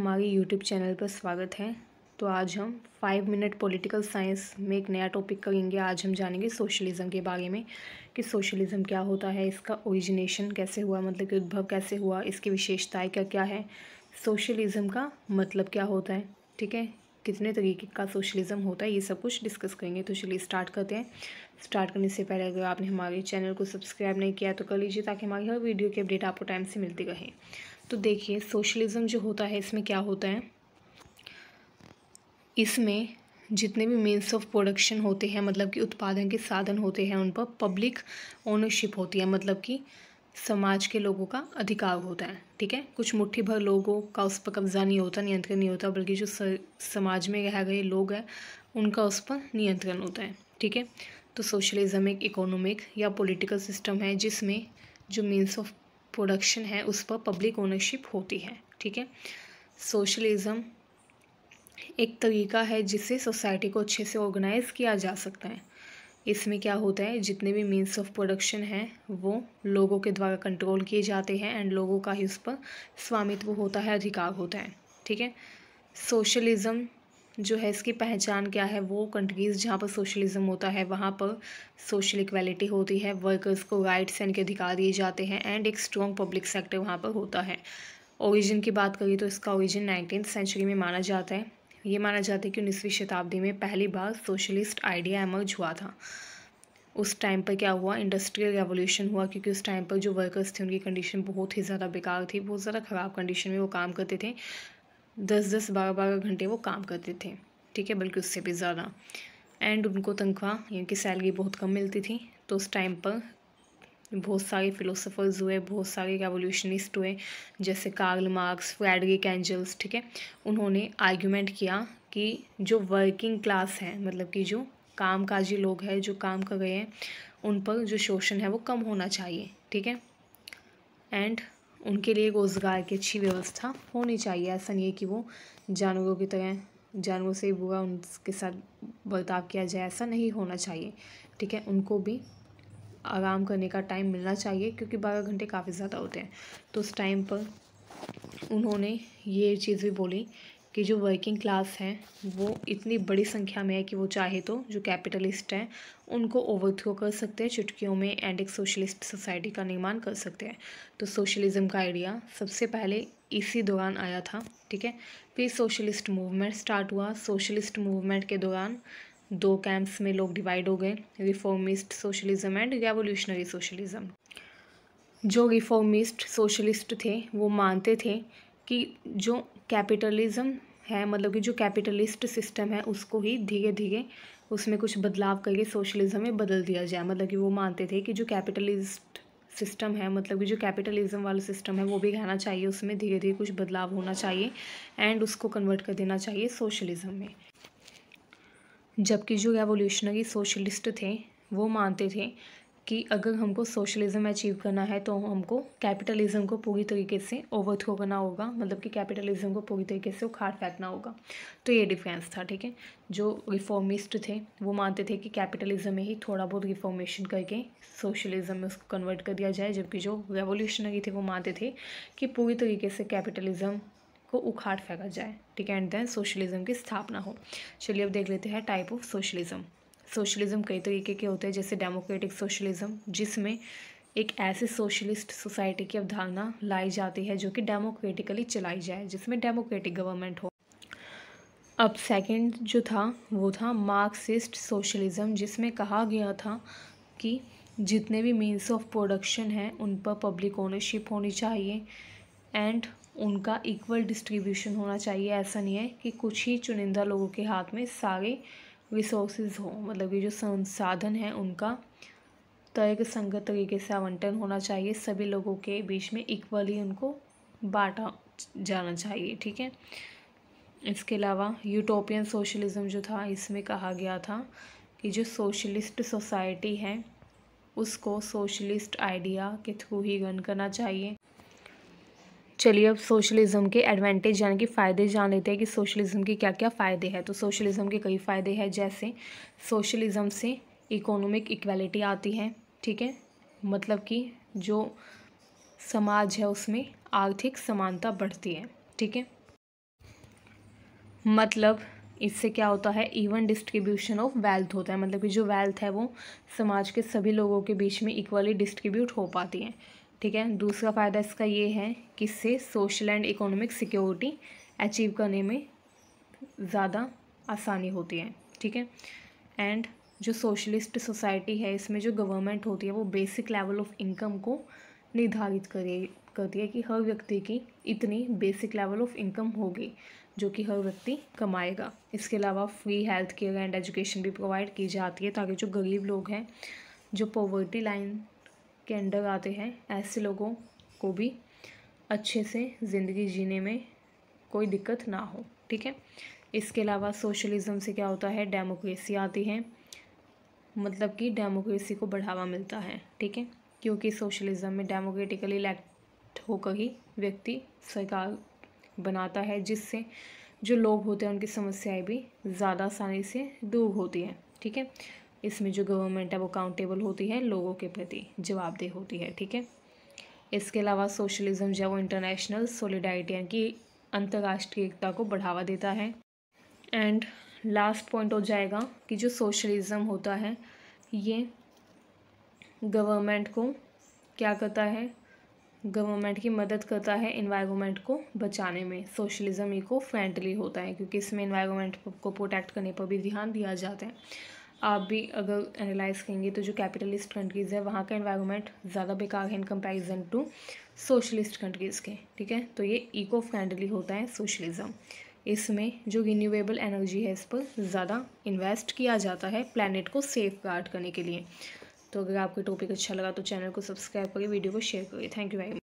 हमारे YouTube channel पर स्वागत है तो आज हम फाइव मिनट पॉलिटिकल साइंस में एक नया टॉपिक करेंगे आज हम जानेंगे सोशलिज़म के बारे में कि सोशलिज़म क्या होता है इसका ओरिजिनेशन कैसे हुआ मतलब कि उद्भव कैसे हुआ इसकी विशेषताएं क्या क्या है सोशलिज़म का मतलब क्या होता है ठीक है कितने तरीके का सोशलिज्म होता है ये सब कुछ डिस्कस करेंगे तो चलिए स्टार्ट करते हैं स्टार्ट करने से पहले अगर आपने हमारे चैनल को सब्सक्राइब नहीं किया तो कर लीजिए ताकि हमारी हर वीडियो की अपडेट आपको टाइम से मिलती रहे तो देखिए सोशलिज़म जो होता है इसमें क्या होता है इसमें जितने भी मीन्स ऑफ प्रोडक्शन होते हैं मतलब कि उत्पादन के साधन होते हैं उन पर पब्लिक ओनरशिप होती है मतलब कि समाज के लोगों का अधिकार होता है ठीक है कुछ मुट्ठी भर लोगों का उस पर कब्जा नहीं होता नियंत्रण नहीं होता बल्कि जो समाज में रह गए लोग हैं उनका उस पर नियंत्रण होता है ठीक है तो सोशलिज्म एक इकोनॉमिक या पॉलिटिकल सिस्टम है जिसमें जो मीन्स ऑफ प्रोडक्शन है उस पर पब्लिक ओनरशिप होती है ठीक है सोशलिज्म एक तरीका है जिससे सोसाइटी को अच्छे से ऑर्गेनाइज किया जा सकता है इसमें क्या होता है जितने भी मीन्स ऑफ प्रोडक्शन हैं वो लोगों के द्वारा कंट्रोल किए जाते हैं एंड लोगों का ही उस पर स्वामित्व होता है अधिकार होता है ठीक है सोशलिज़म जो है इसकी पहचान क्या है वो कंट्रीज़ जहाँ पर सोशलिज़म होता है वहाँ पर सोशल इक्वलिटी होती है वर्कर्स को राइट्स एंड के अधिकार दिए जाते हैं एंड एक स्ट्रॉन्ग पब्लिक सेक्टर वहाँ पर होता है ओरिजिन की बात करिए तो इसका ओरिजिन नाइनटीन सेंचुरी में माना जाता है ये माना जाता है कि उन्नीसवीं शताब्दी में पहली बार सोशलिस्ट आइडिया एमर्ज हुआ था उस टाइम पर क्या हुआ इंडस्ट्रियल रेवोल्यूशन हुआ क्योंकि उस टाइम पर जो वर्कर्स थे उनकी कंडीशन बहुत ही ज़्यादा बेकार थी बहुत ज़्यादा ख़राब कंडीशन में वो काम करते थे दस दस बारह बारह घंटे वो काम करते थे ठीक है बल्कि उससे भी ज़्यादा एंड उनको तनख्वाह यानी कि सैलरी बहुत कम मिलती थी तो उस टाइम पर बहुत सारे फ़िलोसोफ़र्स हुए बहुत सारे रेवोल्यूशनिस्ट हुए जैसे कार्ल मार्क्स फ्रेडरिक एंजल्स ठीक है उन्होंने आर्ग्यूमेंट किया कि जो वर्किंग क्लास है मतलब कि जो कामकाजी लोग हैं जो काम कर गए हैं उन पर जो शोषण है वो कम होना चाहिए ठीक है एंड उनके लिए रोज़गार की अच्छी व्यवस्था होनी चाहिए ऐसा नहीं है कि वो जानवरों की तरह जानवरों से बुरा उनके साथ बर्ताव किया जाए ऐसा नहीं होना चाहिए ठीक है उनको भी आराम करने का टाइम मिलना चाहिए क्योंकि बारह घंटे काफ़ी ज़्यादा होते हैं तो उस टाइम पर उन्होंने ये चीज़ भी बोली कि जो वर्किंग क्लास हैं वो इतनी बड़ी संख्या में है कि वो चाहे तो जो कैपिटलिस्ट हैं उनको ओवरथ्रो कर सकते हैं चुटकियों में एंड एक सोशलिस्ट सोसाइटी का निर्माण कर सकते हैं तो सोशलिज्म का आइडिया सबसे पहले इसी दौरान आया था ठीक है फिर सोशलिस्ट मूवमेंट स्टार्ट हुआ सोशलिस्ट मूवमेंट के दौरान दो कैंप्स में लोग डिवाइड हो गए reformist socialism and revolutionary socialism जो रिफॉर्मिस्ट सोशलिस्ट थे वो मानते थे कि जो कैपिटलिज्म है मतलब कि जो कैपिटलिस्ट सिस्टम है उसको ही धीरे धीरे उसमें कुछ बदलाव करके सोशलिज्म में बदल दिया जाए मतलब कि वो मानते थे कि जो कैपिटलिस्ट सिस्टम है मतलब कि जो कैपिटलिज्म वाला सिस्टम है वो भी रहना चाहिए उसमें धीरे धीरे कुछ बदलाव होना चाहिए एंड उसको कन्वर्ट कर देना चाहिए सोशलिज्म में जबकि जो एवोल्यूशनरी सोशलिस्ट थे वो मानते थे कि अगर हमको सोशलिज़म अचीव करना है तो हमको कैपिटलिज़म को पूरी तरीके से ओवरथ्रो करना होगा मतलब कि कैपिटलिज़म को पूरी तरीके से उखाड़ फेंकना होगा तो ये डिफरेंस था ठीक है जो रिफॉर्मिस्ट थे वो मानते थे कि कैपिटलिज्म में ही थोड़ा बहुत रिफॉर्मेशन करके सोशलिज्म में उसको कन्वर्ट कर दिया जाए जबकि जो रेवोल्यूशनरी थे वो मानते थे कि पूरी तरीके से कैपिटलिज़म को उखाड़ फेंका जाए ठीक है एंड देन सोशलिज्म की स्थापना हो चलिए अब देख लेते हैं टाइप ऑफ सोशलिज्म सोशलिज्म कई तरीके के होते हैं जैसे डेमोक्रेटिक सोशलिज्म जिसमें एक ऐसे सोशलिस्ट सोसाइटी की अवधारणा लाई जाती है जो कि डेमोक्रेटिकली चलाई जाए जिसमें डेमोक्रेटिक गवर्नमेंट हो अब सेकंड जो था वो था मार्क्सिस्ट सोशलिज़म जिसमें कहा गया था कि जितने भी मीन्स ऑफ प्रोडक्शन हैं उन पर पब्लिक ओनरशिप होनी चाहिए एंड उनका इक्वल डिस्ट्रीब्यूशन होना चाहिए ऐसा नहीं है कि कुछ ही चुनिंदा लोगों के हाथ में सारे रिसोर्सेज हों मतलब ये जो संसाधन हैं उनका तर्क संगत तरीके से आवंटन होना चाहिए सभी लोगों के बीच में इक्वली उनको बांटा जाना चाहिए ठीक है इसके अलावा यूटोपियन सोशलिज़म जो था इसमें कहा गया था कि जो सोशलिस्ट सोसाइटी है उसको सोशलिस्ट आइडिया के थ्रू ही रन करना चाहिए चलिए अब सोशलिज्म के एडवांटेज यानी कि फ़ायदे जान लेते हैं कि सोशलिज्म के क्या क्या फ़ायदे हैं तो सोशलिज्म के कई फ़ायदे हैं जैसे सोशलिज्म से इकोनॉमिक इक्वालिटी आती है ठीक है मतलब कि जो समाज है उसमें आर्थिक समानता बढ़ती है ठीक है मतलब इससे क्या होता है इवन डिस्ट्रीब्यूशन ऑफ वेल्थ होता है मतलब कि जो वेल्थ है वो समाज के सभी लोगों के बीच में इक्वली डिस्ट्रीब्यूट हो पाती है ठीक है दूसरा फ़ायदा इसका ये है कि इससे social and economic security achieve करने में ज़्यादा आसानी होती है ठीक है एंड जो सोशलिस्ट सोसाइटी है इसमें जो गवर्नमेंट होती है वो बेसिक लेवल ऑफ इनकम को निर्धारित करे करती है कि हर व्यक्ति की इतनी बेसिक लेवल ऑफ इनकम होगी जो कि हर व्यक्ति कमाएगा इसके अलावा free health care and education भी प्रोवाइड की जाती है ताकि जो गरीब लोग हैं जो पॉवर्टी लाइन के अंडर आते हैं ऐसे लोगों को भी अच्छे से ज़िंदगी जीने में कोई दिक्कत ना हो ठीक है इसके अलावा सोशलिज़म से क्या होता है डेमोक्रेसी आती है मतलब कि डेमोक्रेसी को बढ़ावा मिलता है ठीक है क्योंकि सोशलिज़म में डेमोक्रेटिकली इलेक्ट होकर ही व्यक्ति सरकार बनाता है जिससे जो लोग होते हैं उनकी समस्याएं भी ज़्यादा आसानी से दूर होती हैं ठीक है इसमें जो गवर्नमेंट है वो अकाउंटेबल होती है लोगों के प्रति जवाबदेह होती है ठीक है इसके अलावा सोशलिज्म जो है वो इंटरनेशनल सोलिडाइटी यानी कि अंतर्राष्ट्रीय एकता को बढ़ावा देता है एंड लास्ट पॉइंट हो जाएगा कि जो सोशलिज्म होता है ये गवर्नमेंट को क्या करता है गवर्नमेंट की मदद करता है इन्वायरमेंट को बचाने में सोशलिज्म इको फ्रेंडली होता है क्योंकि इसमें इन्वायरमेंट को प्रोटेक्ट करने पर भी ध्यान दिया जाता है आप भी अगर एनालाइज करेंगे तो जो कैपिटलिस्ट कंट्रीज़ है वहाँ का इन्वायरमेंट ज़्यादा बेकार है in comparison to socialist countries के ठीक है तो ये इको फ्रेंडली होता है सोशलिज़म इसमें जो रिन्यूएबल एनर्जी है इस पर ज़्यादा इन्वेस्ट किया जाता है प्लानट को सेफ गार्ड करने के लिए तो अगर आपको टॉपिक अच्छा लगा तो चैनल को सब्सक्राइब करिए वीडियो को शेयर करिए थैंक यू वेरी मच